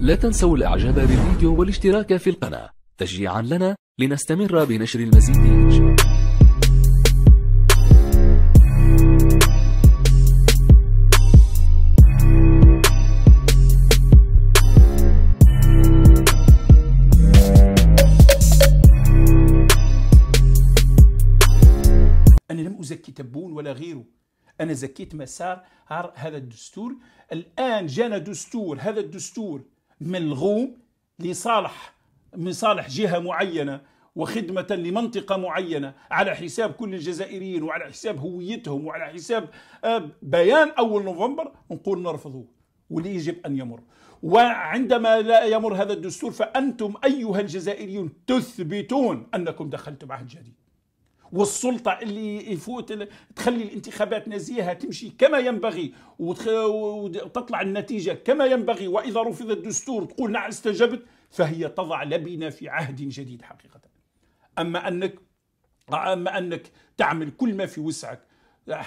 لا تنسوا الاعجاب بالفيديو والاشتراك في القناة تشجيعا لنا لنستمر بنشر المزيد أنا لم أزكي تبون ولا غيره أنا زكيت مسار هذا الدستور الآن جانا دستور هذا الدستور ملغوم لصالح من صالح جهة معينة وخدمة لمنطقة معينة على حساب كل الجزائريين وعلى حساب هويتهم وعلى حساب آه، بيان أول نوفمبر نقول نرفضه واللي يجب أن يمر وعندما لا يمر هذا الدستور فأنتم أيها الجزائريون تثبتون أنكم دخلتم عهد جديد والسلطه اللي يفوت تخلي الانتخابات نزيهه تمشي كما ينبغي وتطلع النتيجه كما ينبغي واذا رفض الدستور تقول نعم استجبت فهي تضع لبنه في عهد جديد حقيقه اما انك اما انك تعمل كل ما في وسعك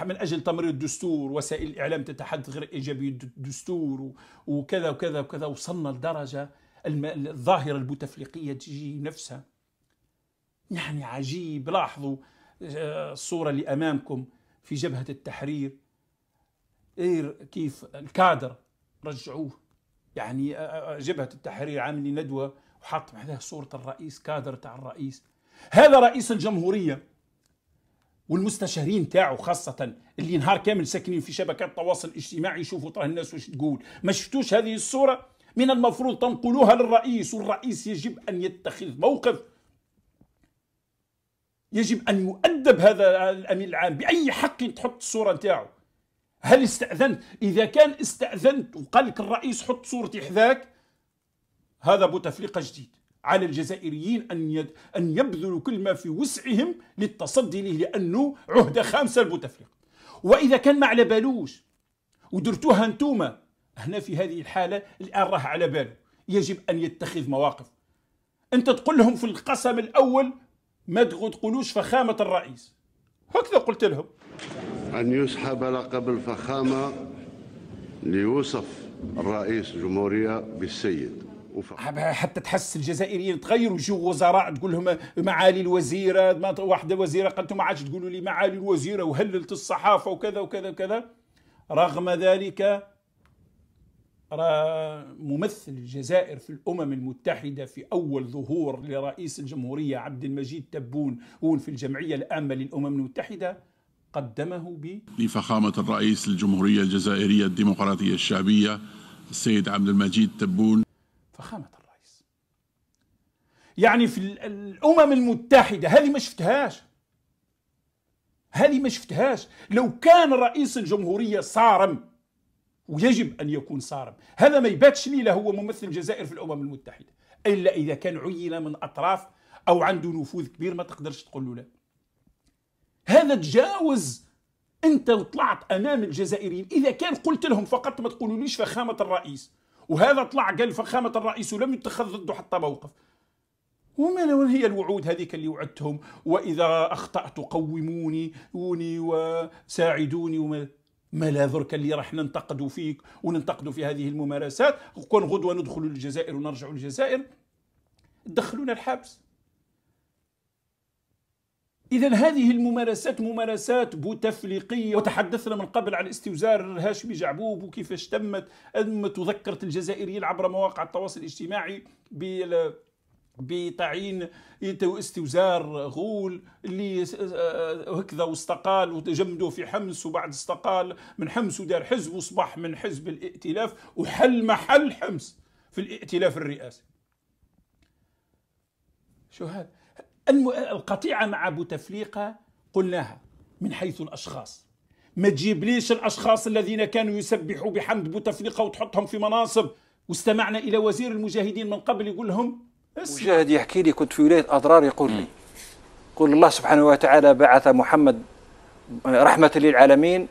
من اجل تمرير الدستور وسائل الاعلام تتحدث غير ايجابيه الدستور وكذا وكذا وكذا وصلنا لدرجه الظاهره البوتفليقيه تجي نفسها يعني عجيب لاحظوا الصورة اللي أمامكم في جبهة التحرير كيف الكادر رجعوه يعني آه، آه، آه، جبهة التحرير عامل ندوة وحط بعدها صورة الرئيس كادر تاع الرئيس هذا رئيس الجمهورية والمستشارين تاعو خاصة اللي نهار كامل ساكنين في شبكات التواصل الاجتماعي يشوفوا طه الناس واش تقول ما شفتوش هذه الصورة من المفروض تنقلوها للرئيس والرئيس يجب أن يتخذ موقف يجب أن يؤدب هذا الأمين العام بأي حق تحط الصورة نتاعو هل استأذنت إذا كان استأذنت وقال لك الرئيس حط صورتي حذاك هذا بوتفليقة جديد على الجزائريين أن يد... أن يبذلوا كل ما في وسعهم للتصدي له لأنه عهدة خامسة لبوتفليقة وإذا كان ما على بالوش ودرتوها انتوما هنا في هذه الحالة الآن راه على باله يجب أن يتخذ مواقف أنت تقول لهم في القسم الأول ما تقولوش فخامة الرئيس هكذا قلت لهم أن يسحب لقب الفخامة ليوصف الرئيس الجمهورية بالسيد حتى تحس الجزائريين تغيروا يجوا وزراء تقول لهم معالي الوزيرة واحدة وزيرة قالت ما عادش تقولوا لي معالي الوزيرة وهللت الصحافة وكذا وكذا وكذا رغم ذلك راه ممثل الجزائر في الامم المتحده في اول ظهور لرئيس الجمهوريه عبد المجيد تبون في الجمعيه العامه للامم المتحده قدمه ب لفخامه الرئيس الجمهوريه الجزائريه الديمقراطيه الشعبيه السيد عبد المجيد تبون فخامه الرئيس يعني في الامم المتحده هذه ما شفتهاش هذه ما شفتهاش لو كان رئيس الجمهوريه صارم ويجب أن يكون صارم هذا ما يباتش لي هو ممثل الجزائر في الأمم المتحدة إلا إذا كان عين من أطراف أو عنده نفوذ كبير ما تقدرش تقول له لا هذا تجاوز أنت طلعت أمام الجزائريين إذا كان قلت لهم فقط ما تقولوليش فخامة الرئيس وهذا طلع قال فخامة الرئيس ولم يتخذ ضده حتى موقف وما هي الوعود هذيك اللي وعدتهم وإذا أخطأت قوموني وساعدوني وما ما لا ذرك اللي راح ننتقدوا فيك وننتقدوا في هذه الممارسات وكون غدوه ندخلوا للجزائر ونرجعوا للجزائر دخلونا الحبس إذا هذه الممارسات ممارسات بوتفليقية وتحدثنا من قبل عن استوزار هاشمي جعبوب وكيفاش تمت ان تذكرت الجزائريين عبر مواقع التواصل الاجتماعي بال بتعيين استوزار غول اللي آه، هكذا واستقال وتجمدوا في حمص وبعد استقال من حمص ودار حزب وصبح من حزب الائتلاف وحل محل حمص في الائتلاف الرئاسي شو هذا القطيعة مع بوتفليقة قلناها من حيث الأشخاص ما تجيبليش الأشخاص الذين كانوا يسبحوا بحمد بوتفليقة وتحطهم في مناصب واستمعنا إلى وزير المجاهدين من قبل يقول لهم مجاهد يحكي لي كنت في ولايه اضرار يقول لي يقول الله سبحانه وتعالى بعث محمد رحمه للعالمين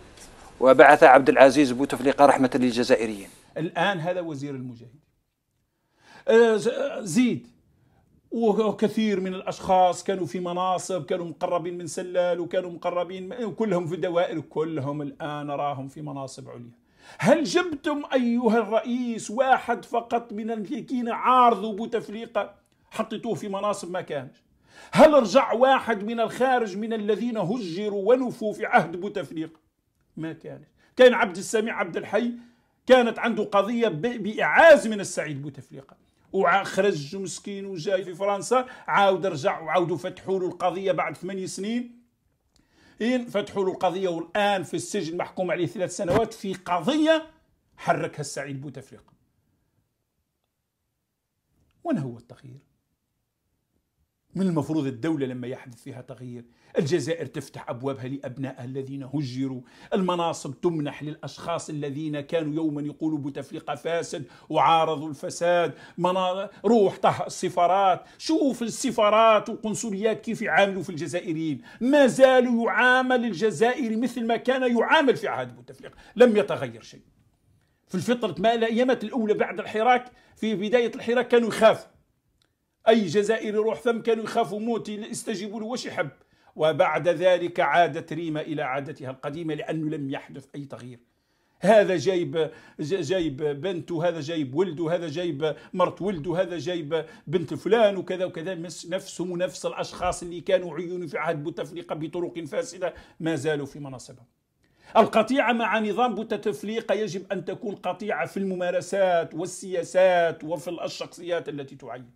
وبعث عبد العزيز بوتفليقه رحمه للجزائريين الان هذا وزير المجاهدين أه، زيد وكثير من الاشخاص كانوا في مناصب كانوا مقربين من سلال وكانوا مقربين كلهم في دوائر كلهم الان راهم في مناصب عليا هل جبتم ايها الرئيس واحد فقط من الذين عارضوا بوتفليقه حطيتوه في مناصب ما كانش هل رجع واحد من الخارج من الذين هجروا ونفوا في عهد بوتفليقة ما كانش كان عبد السميع عبد الحي كانت عنده قضية بإعاز من السعيد بوتفليقة وخرج مسكين وجاي في فرنسا عاود رجع وعاودوا فتحوا له القضية بعد ثمانية سنين إن فتحوا له القضية والآن في السجن محكوم عليه ثلاث سنوات في قضية حركها السعيد بوتفليقة وين هو التغيير؟ من المفروض الدولة لما يحدث فيها تغيير الجزائر تفتح أبوابها لأبنائها الذين هجروا المناصب تمنح للأشخاص الذين كانوا يوما يقولوا بوتفليقة فاسد وعارضوا الفساد منا... روح طه السفارات شوف السفارات والقنصليات كيف يعاملوا في الجزائريين ما زالوا يعامل الجزائري مثل ما كان يعامل في عهد بوتفليقة لم يتغير شيء في الفترة ما الأيامات الأولى بعد الحراك في بداية الحراك كانوا يخافوا أي جزائري يروح ثم كانوا يخافوا موت يستجيبوا له واش يحب وبعد ذلك عادت ريما إلى عادتها القديمة لأنه لم يحدث أي تغيير هذا جايب جايب بنته هذا جايب ولده هذا جايب مرت ولده هذا جايب بنت فلان وكذا وكذا نفسهم نفس الاشخاص اللي كانوا عيون في عهد بوتفليقه بطرق فاسده ما زالوا في مناصبهم القطيعة مع نظام بوتفليقة يجب أن تكون قطيعة في الممارسات والسياسات وفي الشخصيات التي تعين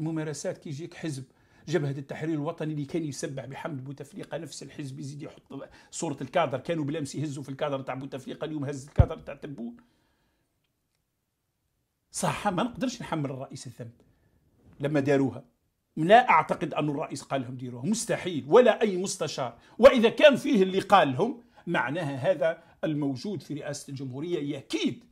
ممارسات كي يجيك حزب جبهة التحرير الوطني اللي كان يسبح بحمد بوتفليقة نفس الحزب يزيد يحط صورة الكادر كانوا بالأمس يهزوا في الكادر تاع بوتفليقة اليوم هز الكادر تاع تبون صح ما نقدرش نحمل الرئيس الذنب لما داروها لا أعتقد أن الرئيس قال لهم ديروها مستحيل ولا أي مستشار وإذا كان فيه اللي قال لهم معناها هذا الموجود في رئاسة الجمهورية يكيد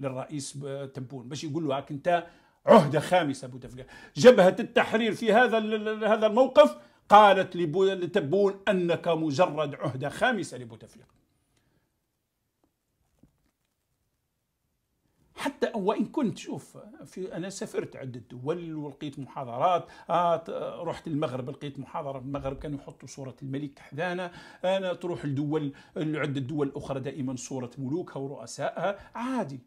للرئيس تبون باش يقول له هاك انت عهدة خامسة بوتفليقة جبهة التحرير في هذا هذا الموقف قالت لتبون أنك مجرد عهدة خامسة لبوتفليقة حتى وان كنت شوف في انا سافرت عده دول ولقيت محاضرات آه رحت المغرب لقيت محاضره في المغرب كانوا يحطوا صوره الملك حدانا انا تروح لدول عدة دول اخرى دائما صوره ملوكها ورؤسائها عادي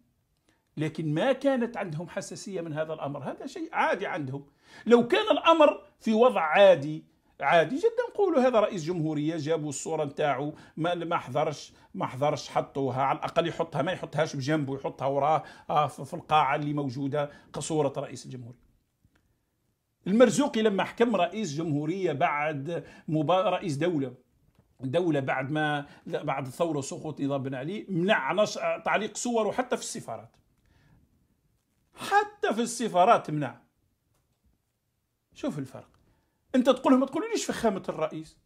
لكن ما كانت عندهم حساسية من هذا الأمر هذا شيء عادي عندهم لو كان الأمر في وضع عادي عادي جدا نقولوا هذا رئيس جمهوريه جابوا الصوره نتاعو ما ما حضرش ما حضرش حطوها على الاقل يحطها ما يحطهاش بجنبه يحطها وراه آه، في القاعه اللي موجوده كصوره رئيس الجمهوريه المرزوقي لما حكم رئيس جمهوريه بعد مبا... رئيس دوله دولة بعد ما بعد الثورة وسقوط نظام بن علي منع تعليق صوره حتى في السفارات حتى في السفارات تمنع شوف الفرق انت تقول ما ليش فخامه الرئيس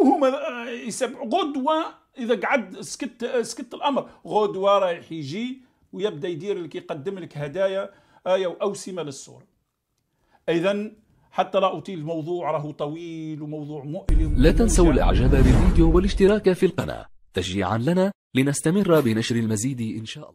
وهما آه، يسب غدوه اذا قعد سكت آه، سكت الامر غدوه رايح يجي ويبدا يدير لك يقدم لك هدايا ايه واوسمه للصوره اذا حتى لا اطيل الموضوع راه طويل وموضوع مؤلم لا تنسوا الاعجاب بالفيديو والاشتراك في القناه تشجيعا لنا لنستمر بنشر المزيد ان شاء الله